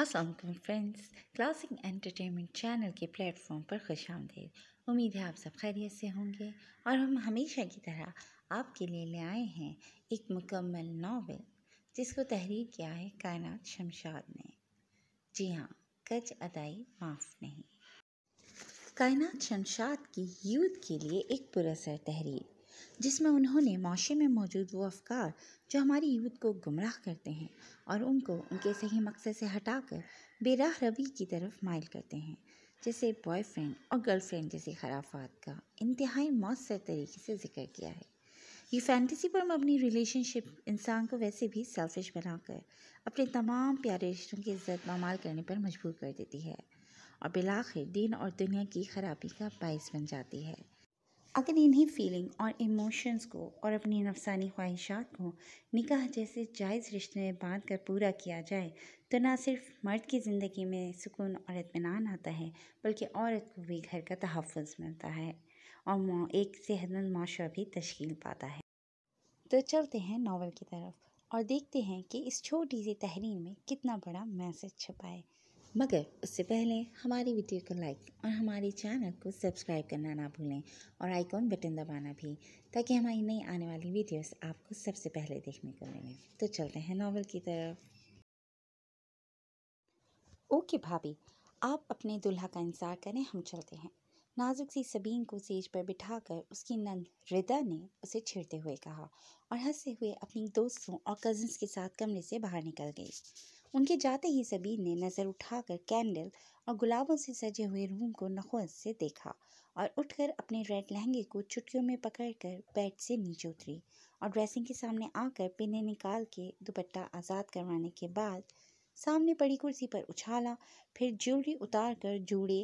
Aslam friends classic entertainment channel के platform पर खुश आमदेद उम्मीद है आप सब खैरियत से होंगे और हम हमेशा की तरह आपके लिए ले आए हैं एक मुकम्मल नावल जिसको तहरीर किया है कायनात शमशाद ने जी हाँ कच अदाई माफ़ नहीं कायनात शमशाद की यूथ के लिए एक पुरसर तहरीर जिसमें उन्होंने माशे में मौजूद वो अफकार जो हमारी यूथ को गुमराह करते हैं और उनको उनके सही मकसद से हटाकर बेराह रवि की तरफ माइल करते हैं जैसे बॉयफ्रेंड और गर्लफ्रेंड जैसी खराफात का इंतहाई मौसर तरीके से जिक्र किया है ये फैंटेसी पर मबनी रिलेशनशिप इंसान को वैसे भी सेल्फिश बनाकर अपने तमाम प्यारे रिश्तों की इज्जत माल करने पर मजबूर कर देती है और बिलाखिर दिन और दुनिया की खराबी का बायस बन जाती है अगर इन्हीं फीलिंग और इमोशंस को और अपनी नफसानी ख्वाहिशात को निकाह जैसे जायज़ रिश्ते में बांध कर पूरा किया जाए तो ना सिर्फ मर्द की ज़िंदगी में सुकून और इतमान आता है बल्कि औरत को भी घर का तहफ़ मिलता है और एक सेहतमंद माशरा भी तश्ील पाता है तो चलते हैं नावल की तरफ और देखते हैं कि इस छोटी सी तहरीर में कितना बड़ा मैसेज छपा है मगर उससे पहले हमारी वीडियो को लाइक और हमारे चैनल को सब्सक्राइब करना ना भूलें और आइकॉन बटन दबाना भी ताकि हमारी नई आने वाली वीडियोस आपको सबसे पहले देखने को मिलें तो चलते हैं नावल की तरफ ओके भाभी आप अपने दुल्हा का इंतज़ार करें हम चलते हैं नाजुक सी सबीन को सेज पर बिठाकर उसकी नंद रिदा ने उसे छेड़ते हुए कहा और हंसते हुए अपनी दोस्तों और कज़न्स के साथ कमरे से बाहर निकल गई उनके जाते ही सबीर ने नज़र उठाकर कैंडल और गुलाबों से सजे हुए रूम को नखोज से देखा और उठकर अपने रेड लहंगे को चुटकियों में पकड़कर बेड से नीचे उतरी और ड्रेसिंग के सामने आकर पिने निकाल के दुपट्टा आज़ाद करवाने के बाद सामने पड़ी कुर्सी पर उछाला फिर ज्वेलरी उतार कर जूड़े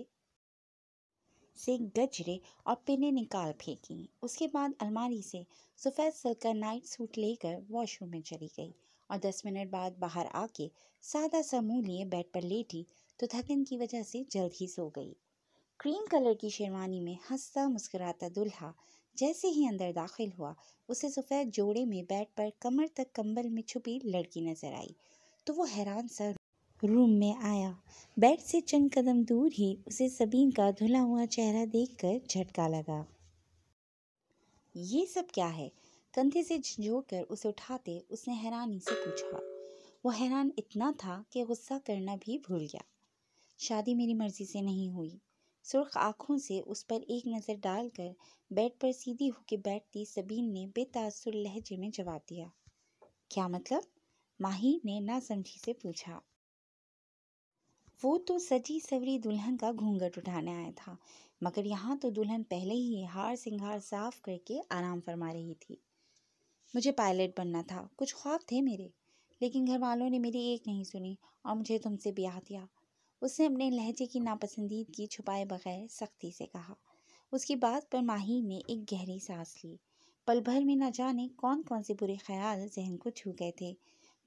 से गजरे और पिने निकाल फेंकी उसके बाद अलमारी से सफ़ेद सिल्क का नाइट सूट लेकर वॉशरूम में चली गई और दस मिनट बाद बाहर आके सादा सा मुँह लिए बेड पर लेटी तो थकन की वजह से जल्द ही सो गई क्रीम कलर की शेरवानी में हंसता मुस्कुराता दुल्हा जैसे ही अंदर दाखिल हुआ उसे सफ़ेद जोड़े में बेड पर कमर तक कंबल में छुपी लड़की नजर आई तो वो हैरान सा रूम में आया बेड से चंद कदम दूर ही उसे सबीन का धुला हुआ चेहरा देखकर झटका लगा ये सब क्या है कंधे से झंझोर उसे उठाते उसने हैरानी से पूछा वो हैरान इतना था कि गुस्सा करना भी भूल गया शादी मेरी मर्जी से नहीं हुई सुर्ख आँखों से उस पर एक नज़र डालकर बेड पर सीधी होकर बैठती सबीन ने बेतासुर लहजे में जवाब दिया क्या मतलब माही ने ना समझी से पूछा वो तो सजी सवरी दुल्हन का घूंघट उठाने आया था मगर यहाँ तो दुल्हन पहले ही हार सिंगार साफ करके आराम फरमा रही थी मुझे पायलट बनना था कुछ ख्वाब थे मेरे लेकिन घर वालों ने मेरी एक नहीं सुनी और मुझे तुमसे ब्याह दिया उसने अपने लहजे की नापसंदीदगी छुपाए बगैर सख्ती से कहा उसकी बात पर माही ने एक गहरी सांस ली पल भर में न जाने कौन कौन से बुरे ख्याल जहन को छू गए थे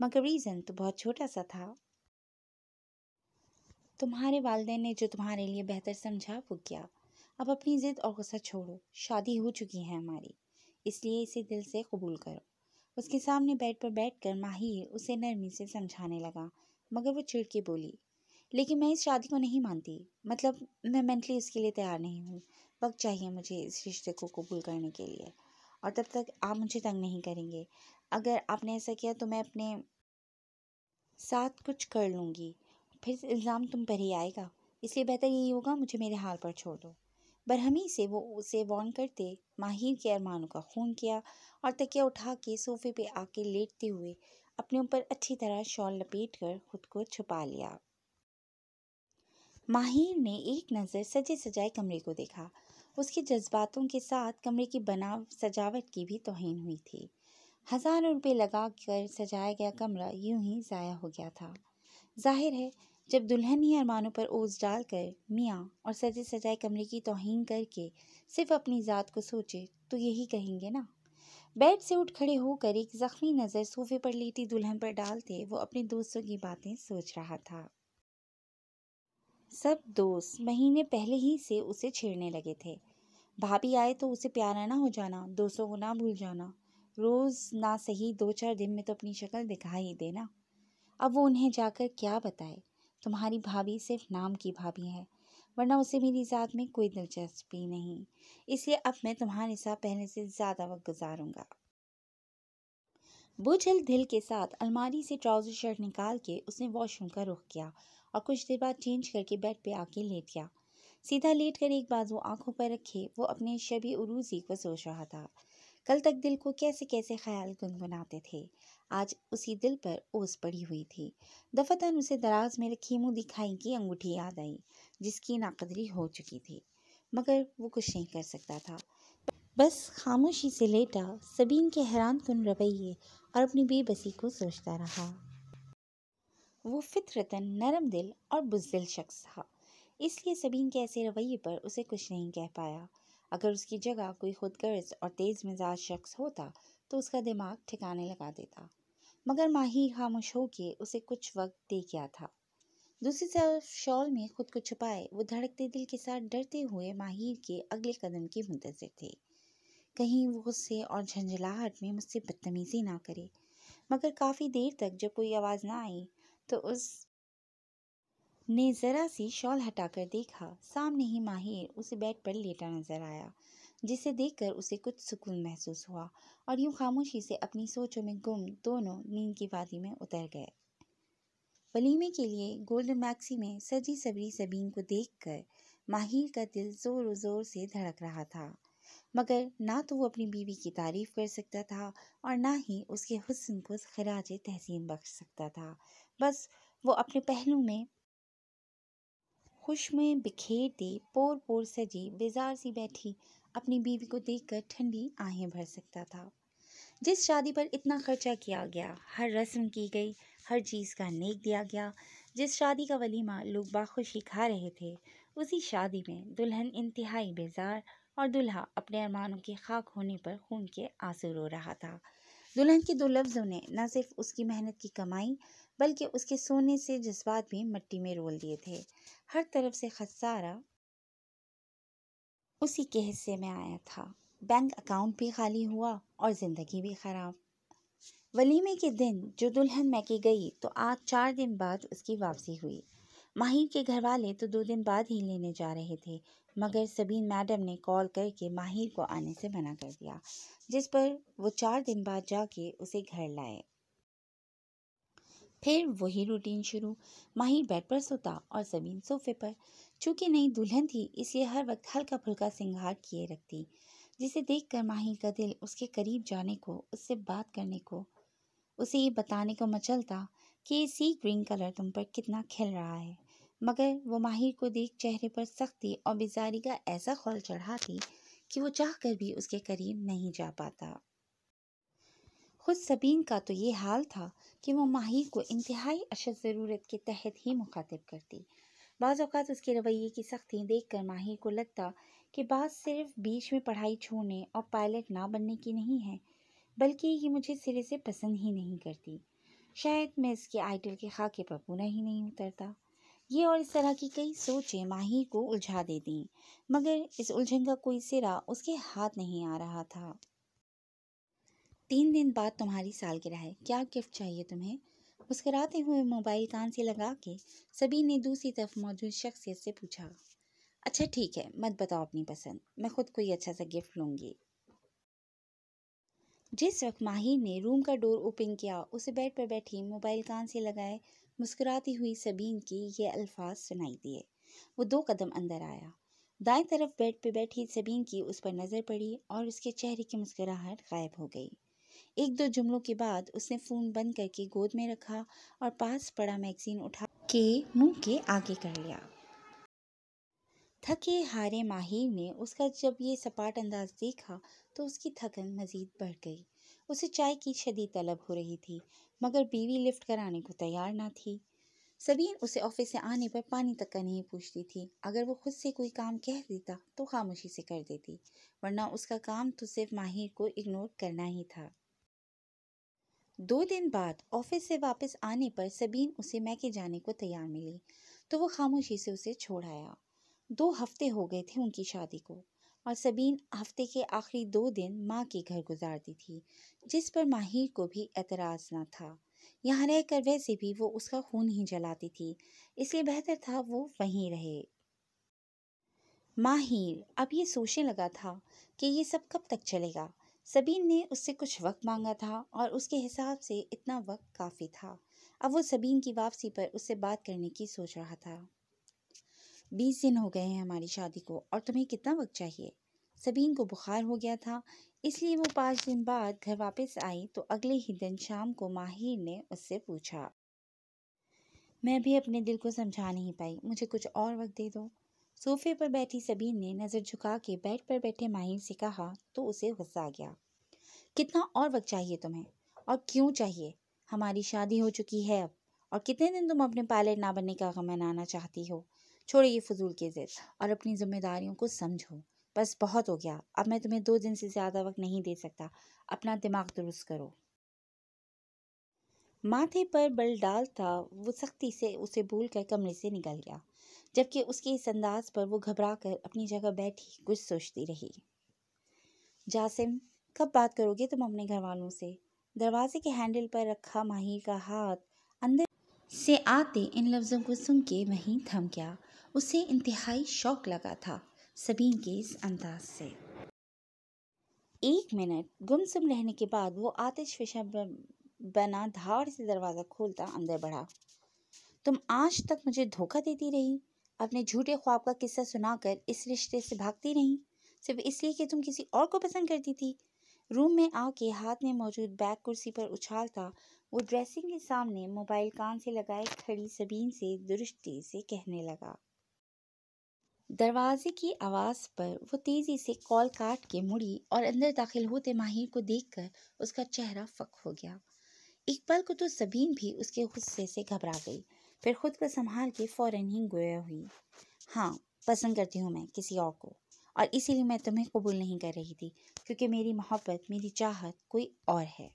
मगर रीज़न तो बहुत छोटा सा था तुम्हारे वालदे ने जो तुम्हारे लिए बेहतर समझा वो किया अब अपनी ज़िद और गुस्सा छोड़ो शादी हो चुकी है हमारी इसलिए इसे दिल से कबूल करो उसके सामने बेड पर बैठकर माहिर उसे नरमी से समझाने लगा मगर वो चिढ़ के बोली लेकिन मैं इस शादी को नहीं मानती मतलब मैं मेंटली इसके लिए तैयार नहीं हूँ वक्त चाहिए मुझे इस रिश्ते को कबूल करने के लिए और तब तक आप मुझे तंग नहीं करेंगे अगर आपने ऐसा किया तो मैं अपने साथ कुछ कर लूँगी फिर इल्ज़ाम तुम पर ही आएगा इसलिए बेहतर यही होगा मुझे मेरे हाल पर छोड़ दो बरहमी से वो उसे वॉन करते माहिर के अरमानों का खून किया और तकिया उठा के सोफे पे आके लेटते हुए अपने ऊपर अच्छी तरह शॉल लपेट कर खुद को छुपा लिया माहिर ने एक नज़र सजे सजाए कमरे को देखा उसके जज्बातों के साथ कमरे की बनाव सजावट की भी तोहन हुई थी हज़ारों रुपये लगा कर सजाया गया कमरा यूं ही ज़ाया हो गया था जाहिर है जब दुल्हन ही अरमानों पर ओस डालकर मियाँ और सजे सजाए कमरे की तोहन करके सिर्फ अपनी ज़ात को सोचे तो यही कहेंगे ना बेड से उठ खड़े होकर एक ज़ख्मी नज़र सोफे पर लेटी दुल्हन पर डालते वो अपने दोस्तों की बातें सोच रहा था सब दोस्त महीने पहले ही से उसे छेड़ने लगे थे भाभी आए तो उसे प्यारा ना हो जाना दोस्तों को ना भूल जाना रोज़ ना सही दो चार दिन में तो अपनी शक्ल दिखा ही देना अब वो उन्हें जाकर क्या बताए तुम्हारी भाभी सिर्फ नाम की भाभी है वरना उसे मेरी ज़ात में कोई दिलचस्पी नहीं इसलिए अब मैं तुम्हारे साथ पहले से ज़्यादा वक्त गुजारूंगा बोझल दिल के साथ अलमारी से ट्राउज़र शर्ट निकाल के उसने वॉशरूम का रुख किया और कुछ देर बाद चेंज करके बेड पे आके लेट गया सीधा लेट कर एक बाजू आंखों पर रखे वो अपने शबी उरूजी को सोच रहा था कल तक दिल को कैसे कैसे ख्याल गुनगुनाते थे आज उसी दिल पर ओस पड़ी हुई थी दफतन उसे दराज में रखी मुँह दिखाई की अंगूठी याद आई जिसकी नाकदरी हो चुकी थी मगर वो कुछ नहीं कर सकता था बस खामोशी से लेटा सबीन के हैरान कन रवैये और अपनी बेबसी को सोचता रहा वो फितरतन नरम दिल और बुजदिल शख्स था इसलिए सबीन के ऐसे रवैये पर उसे कुछ नहीं कह पाया अगर उसकी जगह कोई खुदगर्ज और तेज़ मिजाज शख्स होता तो उसका दिमाग ठिकाने लगा देता मगर माही खामोश होके उसे कुछ वक्त दे गया था दूसरी तरफ शॉल में खुद को छुपाए वो धड़कते दिल के साथ डरते हुए माहिर के अगले कदम की मुंतजर थे कहीं वो गुस्से और झंझलाहट में मुझसे बदतमीज़ी ना करे मगर काफ़ी देर तक जब कोई आवाज़ ना आई तो उस ने ज़रा सी शॉल हटाकर देखा सामने ही माहिर उसे बेड पर लेटा नजर आया जिसे देखकर उसे कुछ सुकून महसूस हुआ और यूं खामोशी से अपनी सोचों में गुम दोनों नींद की वादी में उतर गए वलीमे के लिए गोल्डन मैक्सी में सजी सबरी सबीन को देखकर माहिर का दिल ज़ोर ज़ोर से धड़क रहा था मगर ना तो वो अपनी बीवी की तारीफ़ कर सकता था और ना ही उसके हुस्न को खराज तहसीन बख्श सकता था बस वो अपने पहलू में खुश में बिखेर पोर पोर सजी बेजार सी बैठी अपनी बीवी को देखकर ठंडी आहें भर सकता था जिस शादी पर इतना खर्चा किया गया हर रस्म की गई हर चीज़ का नेक दिया गया जिस शादी का वलीमा लोग बाखुशी खा रहे थे उसी शादी में दुल्हन इंतहाई बेजार और दुल्हा अपने अरमानों के खाक होने पर खून के आंसू रो रहा था दुल्हन के दो लफ्ज़ों ने न सिर्फ उसकी मेहनत की कमाई बल्कि उसके सोने से जज्बात भी मिट्टी में रोल दिए थे हर तरफ से खसारा उसी के हिस्से में आया था बैंक अकाउंट भी खाली हुआ और ज़िंदगी भी ख़राब वलीमे के दिन जो दुल्हन मैके गई तो आज चार दिन बाद उसकी वापसी हुई माहिर के घर वाले तो दो दिन बाद ही लेने जा रहे थे मगर सबीन मैडम ने कॉल करके माहिर को आने से मना कर दिया जिस पर वो चार दिन बाद जाके उसे घर लाए फिर वही रूटीन शुरू माहिर बेड पर सोता और सबीन सोफे पर चूंकि नई दुल्हन थी इसलिए हर वक्त हल्का फुल्का सिंगार किए रखती जिसे देख कर माही का दिल उसके करीब जाने को उससे बात करने को उसे ये बताने को मचलता कि ये सी ग्रीन कलर तुम पर कितना खिल रहा है मगर वो माहिर को देख चेहरे पर सख्ती और बेजारी का ऐसा खौल चढ़ाती कि वो चाह कर भी उसके करीब नहीं जा पाता खुद सबीन का तो ये हाल था कि वो माहिर को इंतहाई अशद ज़रूरत के तहत ही मुखातिब करती बाज़ात उसके रवैये की सख्ती देख कर माहिर को लगता कि बात सिर्फ बीच में पढ़ाई छोड़ने और पायलट ना बनने की नहीं है बल्कि ये मुझे सिरे से पसंद ही नहीं करती शायद मैं इसके आइडल के खाके पर पूरा ही नहीं उतरता ये और इस तरह की कई सोचें माहिर को उलझा दे दी मगर इस उलझन का कोई सिरा उसके हाथ नहीं आ रहा था तीन दिन बाद तुम्हारी सालगिरह है क्या गिफ्ट चाहिए तुम्हें मुस्कराते हुए मोबाइल कान से लगा के सभी ने दूसरी तरफ मौजूद शख्सियत से पूछा अच्छा ठीक है मत बताओ अपनी पसंद मैं खुद कोई अच्छा सा गिफ्ट लूँगी जिस वक्त माहिर ने रूम का डोर ओपन किया उसे बेड पर बैठी मोबाइल कान से लगाए मुस्कुराती हुई सबीन की ये अल्फाज सुनाई दिए वो दो कदम अंदर आया दाएं तरफ बेड पर बैठी सबीन की उस पर नज़र पड़ी और उसके चेहरे की मुस्कुराहट गायब हो गई एक दो जुमलों के बाद उसने फ़ोन बंद करके गोद में रखा और पास पड़ा मैगज़ीन उठा के मुंह के आगे कर लिया थके हारे माहिर ने उसका जब ये सपाट अंदाज देखा तो उसकी थकन मज़ीद बढ़ गई उसे चाय की शदी तलब हो रही थी मगर बीवी लिफ्ट कराने को तैयार ना थी सबीन उसे ऑफिस से आने पर पानी तक का नहीं पूछती थी अगर वो खुद से कोई काम कह देता तो खामोशी से कर देती वरना उसका काम तो सिर्फ माहिर को इग्नोर करना ही था दो दिन बाद ऑफिस से वापस आने पर सबीन उसे मैके जाने को तैयार मिली तो वो खामोशी से उसे छोड़ आया दो हफ्ते हो गए थे उनकी शादी को और सबीन हफ्ते के आखिरी दो दिन माँ के घर गुजारती थी जिस पर माहिर को भी एतराज़ ना था यहाँ रह कर वैसे भी वो उसका खून ही जलाती थी इसलिए बेहतर था वो वहीं रहे माहिर अब ये सोचने लगा था कि ये सब कब तक चलेगा सबीन ने उससे कुछ वक्त मांगा था और उसके हिसाब से इतना वक्त काफ़ी था अब वो सबीन की वापसी पर उससे बात करने की सोच रहा था बीस दिन हो गए हैं हमारी शादी को और तुम्हें कितना वक्त चाहिए सबीन को बुखार हो गया था इसलिए वो पाँच दिन बाद घर वापस आई तो अगले ही दिन शाम को माहिर ने उससे पूछा मैं भी अपने दिल को समझा नहीं पाई मुझे कुछ और वक्त दे दो सोफे पर बैठी सभी ने नज़र झुका के बेड पर बैठे माहिर से कहा तो उसे गुस्सा आ गया कितना और वक्त चाहिए तुम्हें और क्यों चाहिए हमारी शादी हो चुकी है अब और कितने दिन तुम अपने पायलट ना बनने का गम मनाना चाहती हो छोड़ो ये फजूल की जिद और अपनी जिम्मेदारियों को समझो बस बहुत हो गया अब मैं तुम्हें दो दिन से ज़्यादा वक्त नहीं दे सकता अपना दिमाग दुरुस्त करो माथे पर बल डालता वो सख्ती से उसे भूल कर कमरे से निकल गया जबकि उसके इस अंदाज पर वो घबरा कर अपनी जगह बैठी कुछ सोचती रही जासिम कब बात करोगे तुम अपने घर वालों से दरवाजे के हैंडल पर रखा माहिर का हाथ अंदर से आते इन लफ्ज़ों को सुन के वहीं थम गया उसे इंतहाई शौक लगा था सबीन के इस अंदाज से एक मिनट गुमसुम रहने के बाद वो आतिश फिशा बना धार से दरवाज़ा खोलता अंदर बढ़ा तुम आज तक मुझे धोखा देती रही अपने झूठे ख्वाब का किस्सा सुनाकर इस रिश्ते से भागती नहीं सिर्फ इसलिए कि तुम किसी और को पसंद करती थी रूम में आके हाथ में मौजूद बैग कुर्सी पर उछालता वो ड्रेसिंग के सामने मोबाइल कान से लगाए खड़ी सबीन से दुरुस्ती से कहने लगा दरवाजे की आवाज़ पर वो तेज़ी से कॉल काट के मुड़ी और अंदर दाखिल होते माहिर को देखकर उसका चेहरा फक हो गया एक पल को तो सबीन भी उसके गुस्से से घबरा गई फिर खुद को संभाल के फौरन ही गोया हुई हाँ पसंद करती हूँ मैं किसी और को और इसीलिए मैं तुम्हें कबूल नहीं कर रही थी क्योंकि मेरी मोहब्बत मेरी चाहत कोई और है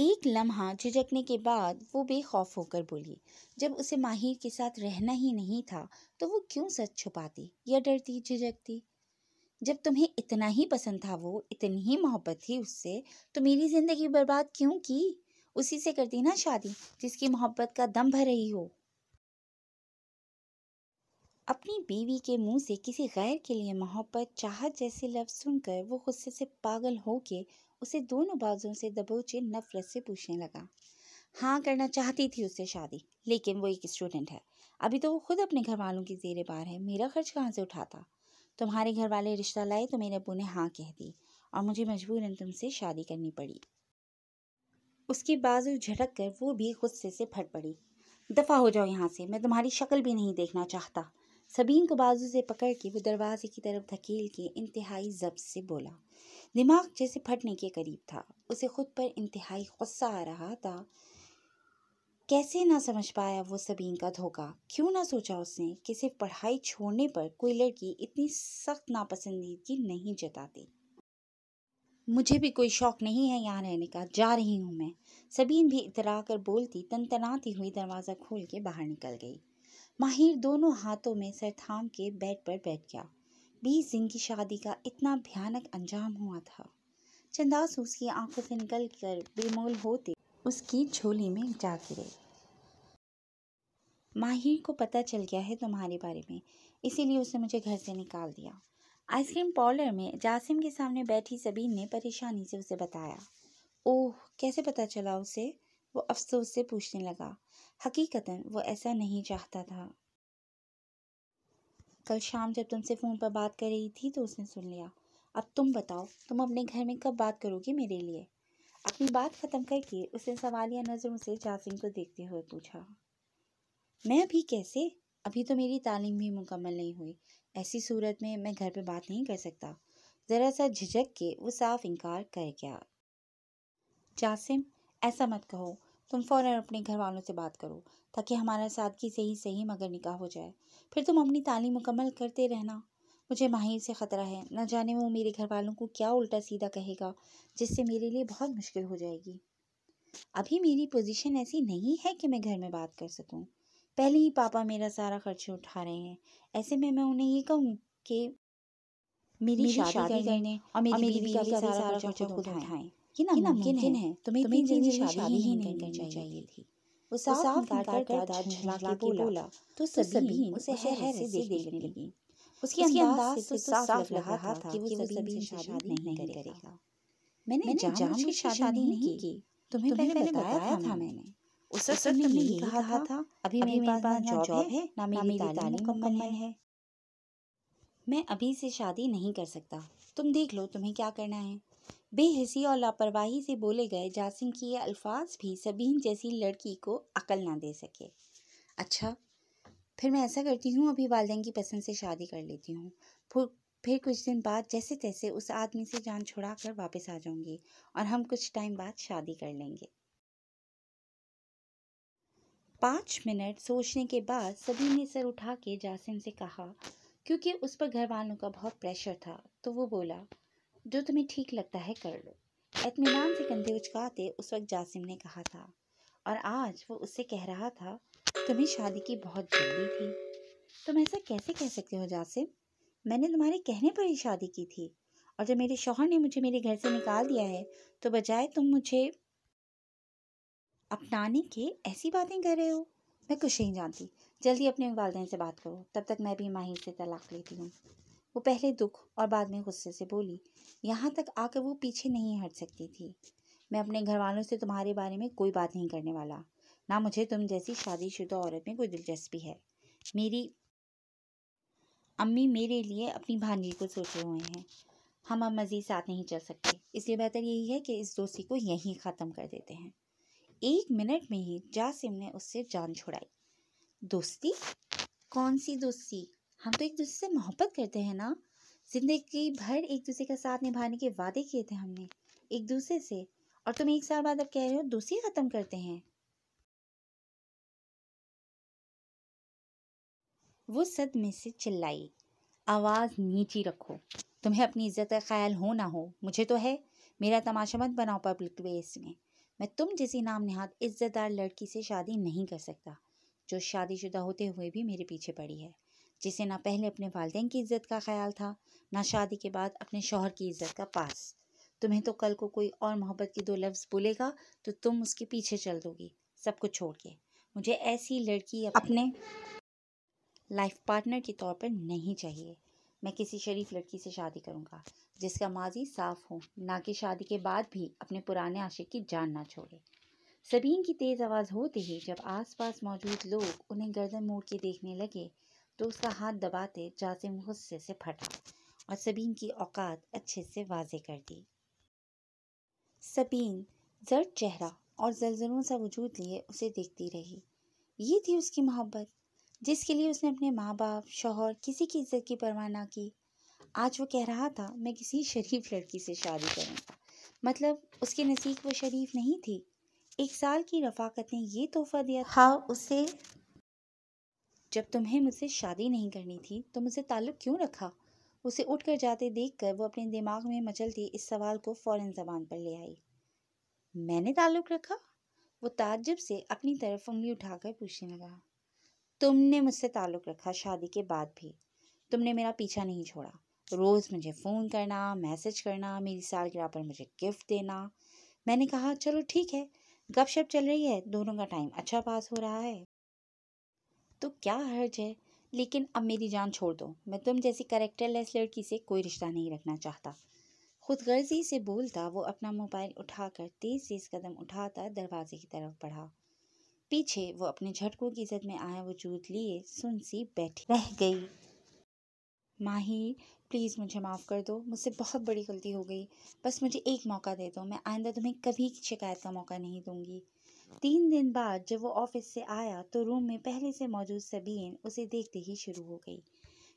एक लम्हा झिझकने के बाद वो बेखौफ होकर बोली जब उसे माहिर के साथ रहना ही नहीं था तो वो क्यों सच छुपाती या डरती झिझकती जब तुम्हें इतना ही पसंद था वो इतनी ही मोहब्बत थी उससे तो मेरी ज़िंदगी बर्बाद क्यों की उसी से करती ना शादी जिसकी मोहब्बत का दम भर रही हो अपनी बीवी के मुंह से किसी गैर के लिए मोहब्बत चाहत जैसे लफ्ज़ सुनकर वो गुस्से से पागल होके उसे दोनों बाजों से दबोचे नफ़रत से पूछने लगा हाँ करना चाहती थी उससे शादी लेकिन वो एक स्टूडेंट है अभी तो वो खुद अपने घर वालों की जेरे बार है मेरा खर्च कहाँ से उठाता तुम्हारे घर वाले रिश्ता लाए तो मेरे अबू ने हाँ कह दी और मुझे मजबूरन तुमसे शादी करनी पड़ी उसकी बाजू झटक कर वो भी गुस्से से फट पड़ी दफ़ा हो जाओ यहाँ से मैं तुम्हारी शक्ल भी नहीं देखना चाहता सबीन को बाजू से पकड़ के वो दरवाजे की तरफ धकेल के इंतहाई जब्त से बोला दिमाग जैसे फटने के करीब था उसे खुद पर इंतहाई गुस्सा आ रहा था कैसे ना समझ पाया वो सबीन का धोखा क्यों ना सोचा उसने कि सिर्फ पढ़ाई छोड़ने पर कोई लड़की इतनी सख्त नापसंदीदगी नहीं जताती मुझे भी कोई शौक़ नहीं है यहाँ रहने का जा रही हूँ मैं सबीन भी इतरा कर बोलती तनतनाती हुई दरवाज़ा खोल के बाहर निकल गई माहिर दोनों हाथों में सर थाम के बेड पर बैठ गया बीस दिन की शादी का इतना भयानक अंजाम हुआ था चंदास उसकी आंखों से निकल कर बेमोल होते उसकी झोली में जा गिरे माहिर को पता चल गया है तुम्हारे बारे में इसीलिए उसने मुझे घर से निकाल दिया आइसक्रीम पार्लर में जासिम के सामने बैठी सबीन ने परेशानी से उसे बताया ओह कैसे पता चला उसे वो अफसोस से पूछने लगा हकीकतन वो ऐसा नहीं चाहता था कल शाम जब तुमसे फ़ोन पर बात कर रही थी तो उसने सुन लिया अब तुम बताओ तुम अपने घर में कब बात करोगे मेरे लिए अपनी बात ख़त्म करके उसने सवालिया नज़रों से जासिम को देखते हुए पूछा मैं अभी कैसे अभी तो मेरी तालीम भी मुकम्मल नहीं हुई ऐसी सूरत में मैं घर पे बात नहीं कर सकता ज़रा सा झिझक के वो साफ इनकार कर गया जासिम ऐसा मत कहो तुम फ़ौर अपने घर वालों से बात करो ताकि हमारा सादगी की सही सही मगर निकाह हो जाए फिर तुम अपनी तालीम मुकम्मल करते रहना मुझे माहिर से ख़तरा है ना जाने वो मेरे घर वालों को क्या उल्टा सीधा कहेगा जिससे मेरे लिए बहुत मुश्किल हो जाएगी अभी मेरी पोजीशन ऐसी नहीं है कि मैं घर में बात कर सकूं। पहले ही पापा मेरा सारा खर्चा उठा रहे हैं ऐसे में मैं उन्हें ये कहूँ कि मेरी, शादी करने और मेरी, बीवी का भी सारा, सारा खर्चा खुद उठाएं ये मुमकिन है तुम्हें इतनी जल्दी शादी ही नहीं करनी चाहिए थी वो साफ निकाल कर दांत झलक के बोला तो, तो सभी उसे हैरत से देखने लगी उसके अंदाज से तो, तो साफ लग रहा था कि वो सभी शादी नहीं करेगा मैंने जान की शादी नहीं की तुम्हें पहले बताया था मैंने उस वक्त तुमने यही कहा था था अभी मेरे पास ना जॉब है ना मेरी तालीम मुकम्मल है मैं अभी से शादी नहीं कर सकता तुम देख लो तुम्हें क्या करना है बेहसी और लापरवाही से बोले गए जासिम की ये अल्फाज भी सबीन जैसी लड़की को अकल ना दे सके अच्छा फिर मैं ऐसा करती हूँ अभी वालदेन की पसंद से शादी कर लेती हूँ फिर कुछ दिन बाद जैसे तैसे उस आदमी से जान छुड़ा कर वापस आ जाऊँगी और हम कुछ टाइम बाद शादी कर लेंगे पाँच मिनट सोचने के बाद सभी ने सर उठा के जासिम से कहा क्योंकि उस पर घर वालों का बहुत प्रेशर था तो वो बोला जो तुम्हें ठीक लगता है कर लो इतमान से कंधे उचकाते उस वक्त जासिम ने कहा था और आज वो उससे कह रहा था तुम्हें शादी की बहुत जल्दी थी तुम ऐसा कैसे कह सकते हो जासिम मैंने तुम्हारे कहने पर ही शादी की थी और जब मेरे शोहर ने मुझे मेरे घर से निकाल दिया है तो बजाय तुम मुझे अपनाने के ऐसी बातें कर रहे हो मैं कुछ नहीं जानती जल्दी अपने वालदेन से बात करो तब तक मैं भी माहिर से तलाक लेती हूँ वो पहले दुख और बाद में गुस्से से बोली यहाँ तक आकर वो पीछे नहीं हट सकती थी मैं अपने घर वालों से तुम्हारे बारे में कोई बात नहीं करने वाला ना मुझे तुम जैसी शादीशुदा औरत में कोई दिलचस्पी है मेरी अम्मी मेरे लिए अपनी भांजी को सोचे हुए हैं हम अब मज़ीद साथ नहीं चल सकते इसलिए बेहतर यही है कि इस दोस्ती को यहीं ख़त्म कर देते हैं एक मिनट में ही जासिम ने उससे जान छुड़ाई दोस्ती कौन सी दोस्ती हम तो एक दूसरे से मोहब्बत करते हैं ना जिंदगी भर एक दूसरे का साथ निभाने के वादे किए थे हमने एक दूसरे से और तुम एक साल बाद अब कह रहे हो दोस्ती ख़त्म करते हैं वो सदमे से चिल्लाई आवाज़ नीची रखो तुम्हें अपनी इज्जत का ख्याल हो ना हो मुझे तो है मेरा तमाशा मत बनाओ पब्लिक प्लेस में मैं तुम जैसी नाम निहाद इज्जतदार लड़की से शादी नहीं कर सकता जो शादीशुदा होते हुए भी मेरे पीछे पड़ी है जिसे ना पहले अपने वालदे की इज्जत का ख्याल था ना शादी के बाद अपने शोहर की इज्जत का पास तुम्हें तो कल को कोई और मोहब्बत के दो लफ्ज़ बोलेगा तो तुम उसके पीछे चल दोगी सब कुछ छोड़ के मुझे ऐसी लड़की अपने लाइफ पार्टनर के तौर पर नहीं चाहिए मैं किसी शरीफ लड़की से शादी करूंगा जिसका माजी साफ हो ना कि शादी के बाद भी अपने पुराने आशिक की जान ना छोड़े सबीन की तेज़ आवाज़ होते ही जब आसपास मौजूद लोग उन्हें गर्दन मोड़ के देखने लगे तो उसका हाथ दबाते जासिम गुस्से से फटा और सबीन की औकात अच्छे से वाजे कर दी सबीन जर्द चेहरा और जलजलों सा वजूद लिए उसे देखती रही ये थी उसकी मोहब्बत जिसके लिए उसने अपने माँ बाप शोहर किसी की इज्जत की परवाह ना की आज वो कह रहा था मैं किसी शरीफ लड़की से शादी करूँगा मतलब उसके नज़दीक वो शरीफ नहीं थी एक साल की रफाकत ने ये तोहफा दिया था हाँ, उसे जब तुम्हें मुझसे शादी नहीं करनी थी तो मुझसे ताल्लुक़ क्यों रखा उसे उठ कर जाते देख कर वो अपने दिमाग में मचलती इस सवाल को फ़ौर ज़बान पर ले आई मैंने ताल्लुक़ रखा वो ताज्जुब से अपनी तरफ उंगली उठाकर पूछने लगा तुमने मुझसे ताल्लुक़ रखा शादी के बाद भी तुमने मेरा पीछा नहीं छोड़ा रोज़ मुझे फ़ोन करना मैसेज करना मेरी सालगिरह पर मुझे गिफ्ट देना मैंने कहा चलो ठीक है गपशप चल रही है दोनों का टाइम अच्छा पास हो रहा है तो क्या हर्ज है लेकिन अब मेरी जान छोड़ दो मैं तुम जैसी करेक्टरलेस लड़की से कोई रिश्ता नहीं रखना चाहता खुद गर्जी से बोलता वो अपना मोबाइल उठाकर तेज़ तेज़ कदम उठाता दरवाजे की तरफ बढ़ा पीछे वो अपने झटकों की जद में आया जूत लिए सुन सी बैठी रह गई माही प्लीज़ मुझे माफ़ कर दो मुझसे बहुत बड़ी गलती हो गई बस मुझे एक मौका दे दो मैं आइंदा तुम्हें कभी शिकायत का मौका नहीं दूंगी तीन दिन बाद जब वो ऑफिस से आया तो रूम में पहले से मौजूद सबीन उसे देखते ही शुरू हो गई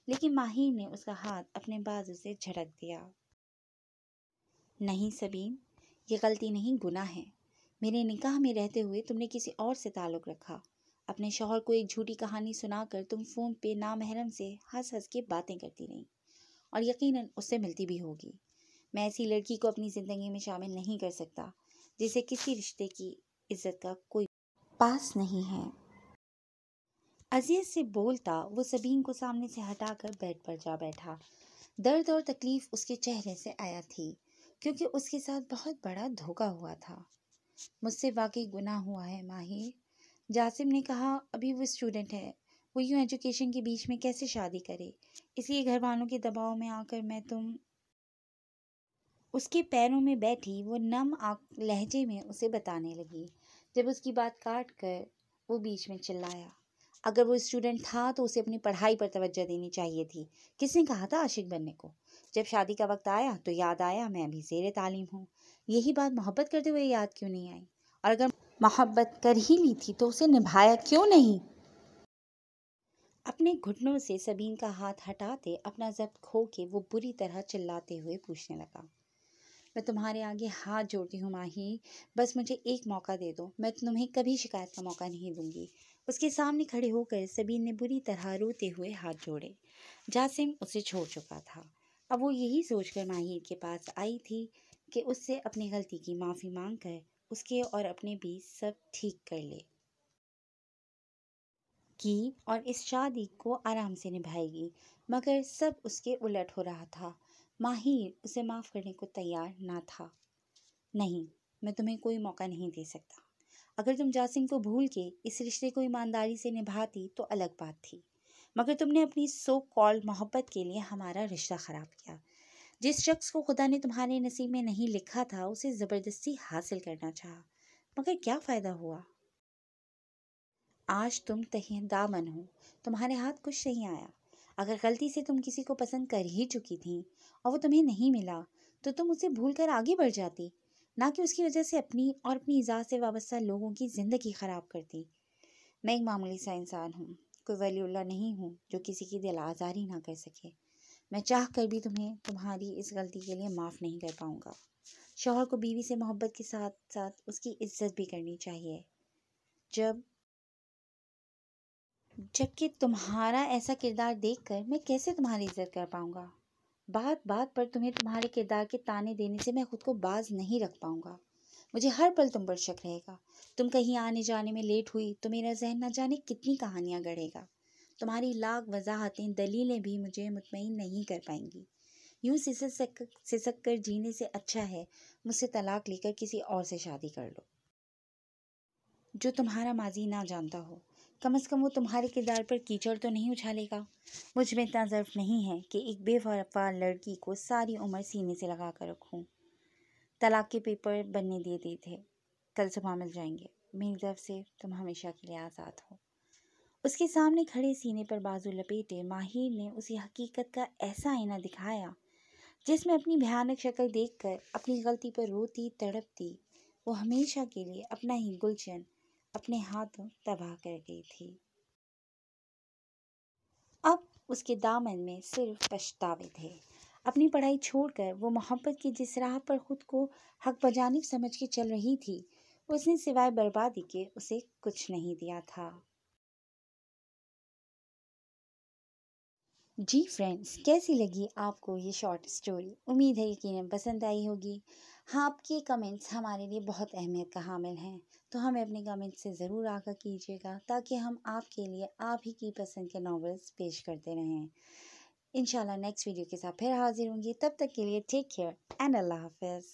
लेकिन माही ने उसका हाथ अपने बाजू से झड़क दिया नहीं सबीन ये गलती नहीं गुना है मेरे निकाह में रहते हुए तुमने किसी और से ताल्लुक़ रखा अपने शोहर को एक झूठी कहानी सुनाकर तुम फ़ोन पे नामहरम से हंस हंस के बातें करती रहीं और यकीनन उससे मिलती भी होगी मैं ऐसी लड़की को अपनी ज़िंदगी में शामिल नहीं कर सकता जिसे किसी रिश्ते की इज्जत का कोई पास नहीं है अजीज से बोलता वो सबीन को सामने से हटाकर बेड पर जा बैठा दर्द और तकलीफ़ उसके चेहरे से आया थी क्योंकि उसके साथ बहुत बड़ा धोखा हुआ था मुझसे वाकई गुना हुआ है माहिर जासिम ने कहा अभी वो स्टूडेंट है वो यूँ एजुकेशन के बीच में कैसे शादी करे इसलिए घर वालों के दबाव में आकर मैं तुम उसके पैरों में बैठी वो नम आ लहजे में उसे बताने लगी जब उसकी बात काट कर वो बीच में चिल्लाया अगर वो स्टूडेंट था तो उसे अपनी पढ़ाई पर तवज्जो देनी चाहिए थी किसने कहा था आशिक बनने को जब शादी का वक्त आया तो याद आया मैं अभी जेर तालीम हूँ यही बात मोहब्बत करते हुए याद क्यों नहीं आई और अगर मोहब्बत कर ही ली थी तो उसे निभाया क्यों नहीं अपने घुटनों से सबीन का हाथ हटाते अपना जब्त खो के वो बुरी तरह चिल्लाते हुए पूछने लगा मैं तुम्हारे आगे हाथ जोड़ती हूँ माही बस मुझे एक मौका दे दो मैं तुम्हें कभी शिकायत का मौका नहीं दूंगी उसके सामने खड़े होकर सबीन ने बुरी तरह रोते हुए हाथ जोड़े जासिम उसे छोड़ चुका था अब वो यही सोचकर माहिर के पास आई थी कि उससे अपनी गलती की माफ़ी मांग कर उसके और अपने बीच सब ठीक कर ले की और इस शादी को आराम से निभाएगी मगर सब उसके उलट हो रहा था माहिर उसे माफ़ करने को तैयार ना था नहीं मैं तुम्हें कोई मौका नहीं दे सकता अगर तुम जासिंग को भूल के इस रिश्ते को ईमानदारी से निभाती तो अलग बात थी मगर तुमने अपनी सो कॉल मोहब्बत के लिए हमारा रिश्ता ख़राब किया जिस शख्स को खुदा ने तुम्हारे नसीब में नहीं लिखा था उसे ज़बरदस्ती हासिल करना चाह मगर क्या फ़ायदा हुआ आज तुम तह दामन हो तुम्हारे हाथ कुछ नहीं आया अगर गलती से तुम किसी को पसंद कर ही चुकी थी और वो तुम्हें नहीं मिला तो तुम उसे भूल कर आगे बढ़ जाती ना कि उसकी वजह से अपनी और अपनी इजाज़ से वाबस्ता लोगों की ज़िंदगी ख़राब करती मैं एक मामूली सा इंसान हूँ कोई वली नहीं हूँ जो किसी की दिल आज़ारी ना कर सके मैं चाह कर भी तुम्हें तुम्हारी इस गलती के लिए माफ़ नहीं कर पाऊँगा शोहर को बीवी से मोहब्बत के साथ साथ उसकी इज्जत भी करनी चाहिए जब जबकि तुम्हारा ऐसा किरदार देखकर मैं कैसे तुम्हारी इज्जत कर पाऊँगा बात बात पर तुम्हें तुम्हारे किरदार के ताने देने से मैं खुद को बाज नहीं रख पाऊँगा मुझे हर पल तुम पर शक रहेगा तुम कहीं आने जाने में लेट हुई तो मेरा जहन ना जाने कितनी कहानियाँ गढ़ेगा तुम्हारी लाख वजाहतें दलीलें भी मुझे मुतमिन नहीं कर पाएंगी यूँ सिसक सिसक कर जीने से अच्छा है मुझसे तलाक लेकर किसी और से शादी कर लो जो तुम्हारा माजी ना जानता हो कम अज़ कम वो तुम्हारे किरदार पर कीचड़ तो नहीं उछालेगा मुझ में इतना ज़र्फ नहीं है कि एक बेफरफा लड़की को सारी उम्र सीने से लगा कर रखूँ तलाक के पेपर बनने दिए दिए थे कल सुबह मिल जाएंगे मेरी तरफ से तुम हमेशा के लिए आज़ाद हो उसके सामने खड़े सीने पर बाजू लपेटे माहिर ने उसे हकीकत का ऐसा आईना दिखाया जिसमें अपनी भयानक शक्ल देखकर अपनी गलती पर रोती तड़पती वो हमेशा के लिए अपना ही गुलशन अपने हाथों तबाह कर गई थी अब उसके दामन में सिर्फ पछतावे थे अपनी पढ़ाई छोड़कर वो मोहब्बत की जिस राह पर खुद को हक बजानिब समझ के चल रही थी उसने सिवाय बर्बादी के उसे कुछ नहीं दिया था जी फ्रेंड्स कैसी लगी आपको ये शॉर्ट स्टोरी उम्मीद है यकीन पसंद आई होगी हाँ आपके कमेंट्स हमारे लिए बहुत अहमियत का हामिल हैं तो हमें अपने कमेंट्स से ज़रूर आगा कीजिएगा ताकि हम आपके लिए आप ही की पसंद के नॉवेल्स पेश करते रहें इन नेक्स्ट वीडियो के साथ फिर हाजिर होंगी तब तक के लिए टेक केयर एंड अल्लाह हाफिज़